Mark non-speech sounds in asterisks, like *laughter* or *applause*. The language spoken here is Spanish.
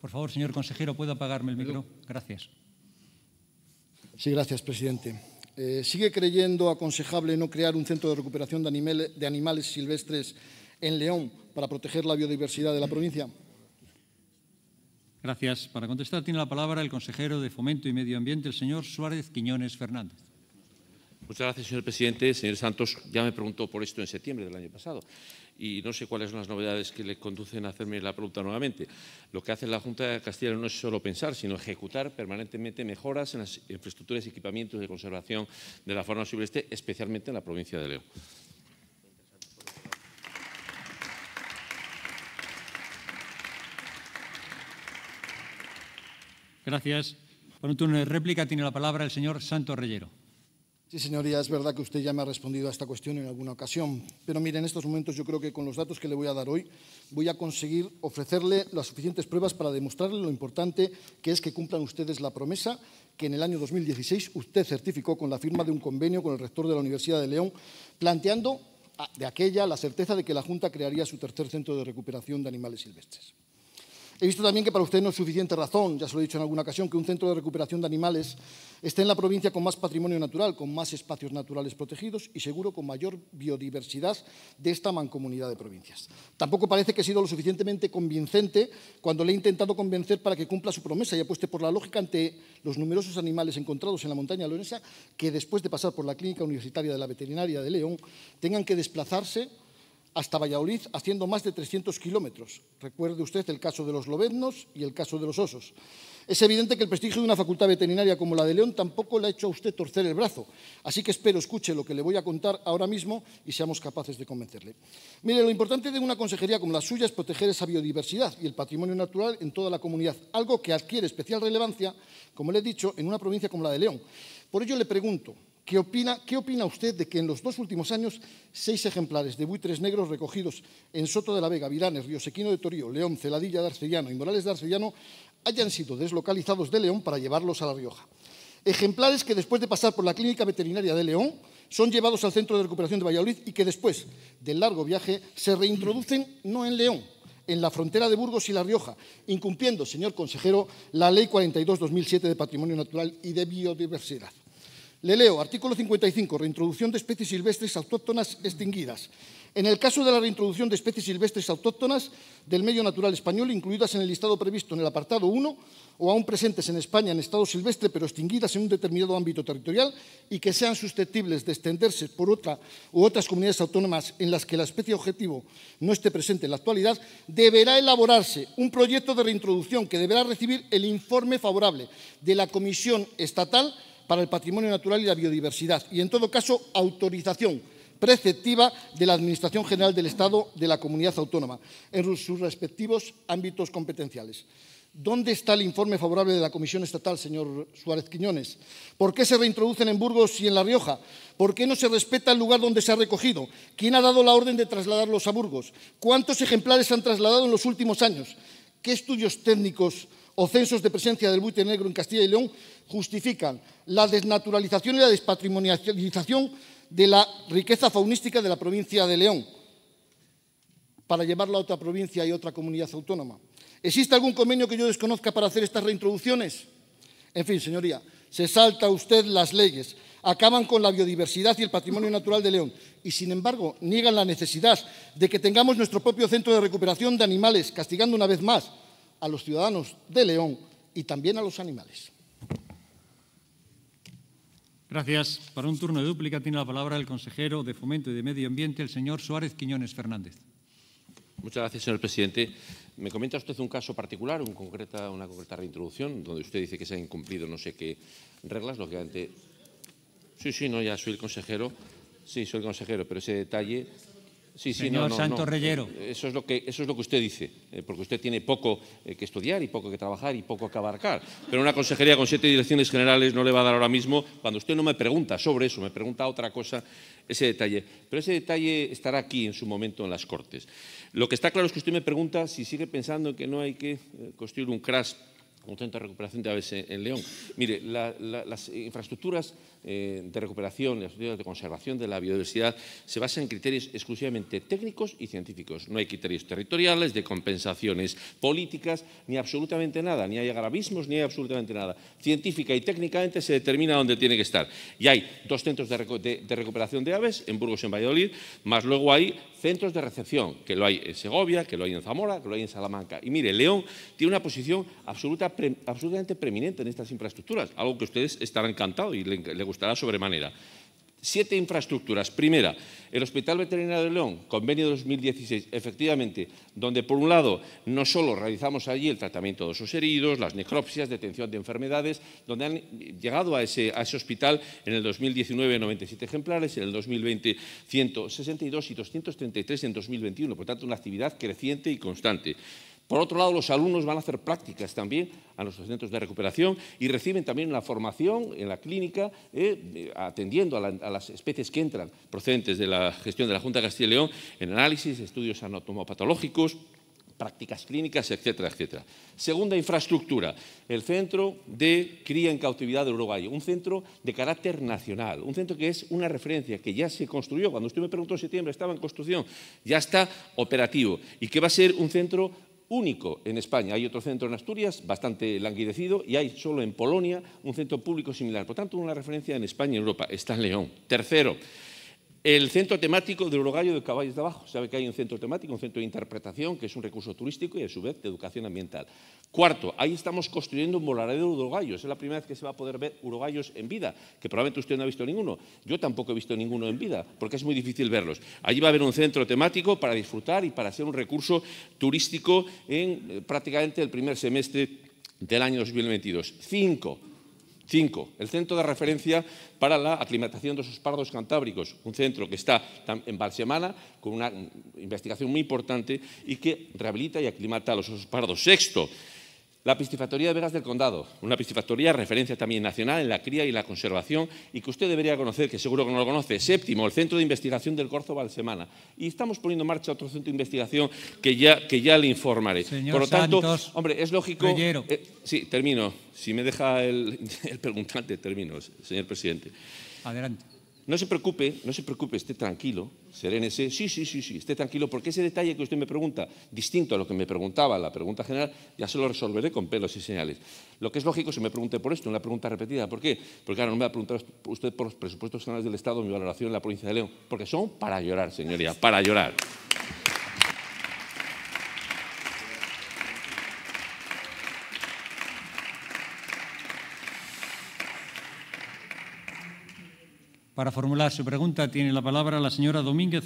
Por favor, señor consejero, ¿puedo apagarme el micro? Gracias. Sí, gracias, presidente. Eh, ¿Sigue creyendo aconsejable no crear un centro de recuperación de animales silvestres en León para proteger la biodiversidad de la provincia? Gracias. Para contestar tiene la palabra el consejero de Fomento y Medio Ambiente, el señor Suárez Quiñones Fernández. Muchas gracias, señor presidente. Señor Santos, ya me preguntó por esto en septiembre del año pasado y no sé cuáles son las novedades que le conducen a hacerme la pregunta nuevamente. Lo que hace la Junta de Castilla no es solo pensar, sino ejecutar permanentemente mejoras en las infraestructuras y equipamientos de conservación de la fauna silvestre, especialmente en la provincia de León. Gracias. Por un turno de réplica tiene la palabra el señor Santos Reyero. Sí, señoría, es verdad que usted ya me ha respondido a esta cuestión en alguna ocasión, pero mire, en estos momentos yo creo que con los datos que le voy a dar hoy voy a conseguir ofrecerle las suficientes pruebas para demostrarle lo importante que es que cumplan ustedes la promesa que en el año 2016 usted certificó con la firma de un convenio con el rector de la Universidad de León, planteando ah, de aquella la certeza de que la Junta crearía su tercer centro de recuperación de animales silvestres. He visto también que para usted no es suficiente razón, ya se lo he dicho en alguna ocasión, que un centro de recuperación de animales esté en la provincia con más patrimonio natural, con más espacios naturales protegidos y seguro con mayor biodiversidad de esta mancomunidad de provincias. Tampoco parece que ha sido lo suficientemente convincente cuando le he intentado convencer para que cumpla su promesa y apueste por la lógica ante los numerosos animales encontrados en la montaña leonesa que después de pasar por la clínica universitaria de la veterinaria de León tengan que desplazarse hasta Valladolid haciendo más de 300 kilómetros. Recuerde usted el caso de los lobernos y el caso de los osos. Es evidente que el prestigio de una facultad veterinaria como la de León tampoco le ha hecho a usted torcer el brazo, así que espero escuche lo que le voy a contar ahora mismo y seamos capaces de convencerle. Mire, lo importante de una consejería como la suya es proteger esa biodiversidad y el patrimonio natural en toda la comunidad, algo que adquiere especial relevancia, como le he dicho, en una provincia como la de León. Por ello le pregunto, ¿Qué opina, usted de que en los dos últimos años seis ejemplares de buitres negros recogidos en Soto de la Vega, Viranes, Río Sequino de Torío, León, Celadilla de Arcellano y Morales de Arcellano hayan sido deslocalizados de León para llevarlos a La Rioja? Ejemplares que después de pasar por la clínica veterinaria de León son llevados al centro de recuperación de Valladolid y que después del largo viaje se reintroducen no en León, en la frontera de Burgos y La Rioja, incumpliendo, señor consejero, la Ley 42-2007 de Patrimonio Natural y de Biodiversidad. Le leo, artículo 55, reintroducción de especies silvestres autóctonas extinguidas. En el caso de la reintroducción de especies silvestres autóctonas del medio natural español, incluidas en el listado previsto en el apartado 1, o aún presentes en España en estado silvestre, pero extinguidas en un determinado ámbito territorial y que sean susceptibles de extenderse por otra u otras comunidades autónomas en las que la especie objetivo no esté presente en la actualidad, deberá elaborarse un proyecto de reintroducción que deberá recibir el informe favorable de la Comisión Estatal para el patrimonio natural y la biodiversidad y, en todo caso, autorización preceptiva de la Administración General del Estado de la Comunidad Autónoma en sus respectivos ámbitos competenciales. ¿Dónde está el informe favorable de la Comisión Estatal, señor Suárez Quiñones? ¿Por qué se reintroducen en Burgos y en La Rioja? ¿Por qué no se respeta el lugar donde se ha recogido? ¿Quién ha dado la orden de trasladarlos a Burgos? ¿Cuántos ejemplares se han trasladado en los últimos años? ¿Qué estudios técnicos o censos de presencia del buitre negro en Castilla y León justifican la desnaturalización y la despatrimonialización de la riqueza faunística de la provincia de León para llevarla a otra provincia y otra comunidad autónoma. ¿Existe algún convenio que yo desconozca para hacer estas reintroducciones? En fin, señoría, se salta usted las leyes, acaban con la biodiversidad y el patrimonio natural de León y, sin embargo, niegan la necesidad de que tengamos nuestro propio centro de recuperación de animales, castigando una vez más a los ciudadanos de León y también a los animales. Gracias. Para un turno de dúplica tiene la palabra el consejero de Fomento y de Medio Ambiente, el señor Suárez Quiñones Fernández. Muchas gracias, señor presidente. Me comenta usted un caso particular, concreta, una concreta reintroducción, donde usted dice que se han incumplido no sé qué reglas, Sí, sí, no, ya soy el consejero. Sí, soy el consejero, pero ese detalle Sí, sí, señor no, eh, Eso es, lo que, eso es lo que usted dice, eh, porque usted tiene poco eh, que estudiar y poco que trabajar y poco que abarcar. Pero una consejería con siete direcciones generales no le va a dar ahora mismo, cuando usted no me pregunta sobre eso, me pregunta otra cosa, ese detalle. Pero ese detalle estará aquí en su momento en las Cortes. Lo que está claro es que usted me pregunta si sigue pensando que no hay que construir un crash un centro de recuperación de aves en León. Mire, las infraestructuras eh, de recuperación, las infraestructuras de conservación de la biodiversidad se basan en criterios exclusivamente técnicos y científicos. No hay criterios territoriales, de compensaciones políticas, ni absolutamente nada, ni hay agravismos, ni hay absolutamente nada. Científica y técnicamente se determina dónde tiene que estar. Y hay dos centros de, de recuperación de aves, en Burgos y en Valladolid, más luego hay centros de recepción, que lo hay en Segovia, que lo hay en Zamora, que lo hay en Salamanca. Y mire, León tiene una posición absoluta absolutamente preeminente en estas infraestructuras, algo que ustedes estarán encantados y le, gustará sobremanera. Siete infraestructuras. Primera, el Hospital Veterinario de León, convenio 2016, efectivamente, donde por un lado no solo realizamos allí el tratamiento de sus heridos, las necropsias, detención de enfermedades, donde han llegado a ese, a ese hospital en el 2019 97 ejemplares, en el 2020 162 y 233 en 2021, por tanto una actividad creciente y constante. Por otro lado, los alumnos van a hacer prácticas también a nuestros centros de recuperación y reciben también una formación en la clínica eh, atendiendo a, las especies que entran procedentes de la gestión de la Junta de Castilla y León en análisis, estudios anatomopatológicos, prácticas clínicas, etcétera, etcétera. Segunda infraestructura, el Centro de Cría en Cautividad de Uruguay, un centro de carácter nacional, un centro que es una referencia, que ya se construyó, cuando usted me preguntó en septiembre estaba en construcción, ya está operativo y que va a ser un centro único en España. Hay otro centro en Asturias, bastante languidecido, y hay solo en Polonia un centro público similar. Por tanto, una referencia en España y Europa. Está en León. Tercero, el centro temático del Urogallo de Caballos de Abajo. Sabe que hay un centro temático, un centro de interpretación, que es un recurso turístico y a su vez de educación ambiental. Cuarto, ahí estamos construyendo un voladero de urogallos. Es la primera vez que se va a poder ver urogallos en vida, que probablemente usted no ha visto ninguno. Yo tampoco he visto ninguno en vida, porque es muy difícil verlos. Allí va a haber un centro temático para disfrutar y para ser un recurso turístico en eh, prácticamente el primer semestre del año 2022. Cinco, Cinco, el centro de referencia para la aclimatación de los pardos cantábricos, un centro que está en Valsemana con una mm, investigación muy importante y que rehabilita y aclimata a los osos pardos. Sexto, la piscifactoría de Vegas del Condado, una piscifactoría referencia también nacional en la cría y la conservación y que usted debería conocer, que seguro que no lo conoce. Séptimo, el Centro de Investigación del Corzo Valsemana. Y estamos poniendo en marcha otro centro de investigación que ya, le informaré. Por lo tanto, hombre, es lógico... Eh, sí, termino. Si me deja el *laughs* preguntante, termino, señor presidente. Adelante. No se preocupe, no se preocupe, esté tranquilo, serénese. Sí, sí, sí, sí, esté tranquilo, porque ese detalle que usted me pregunta, distinto a lo que me preguntaba la pregunta general, ya se lo resolveré con pelos y señales. Lo que es lógico que me pregunte por esto, una pregunta repetida. ¿Por qué? Porque claro, no me va a preguntar usted por los presupuestos generales del Estado, mi valoración en la provincia de León, porque son para llorar, señoría, para llorar. Para formular su pregunta tiene la palabra la señora Domínguez.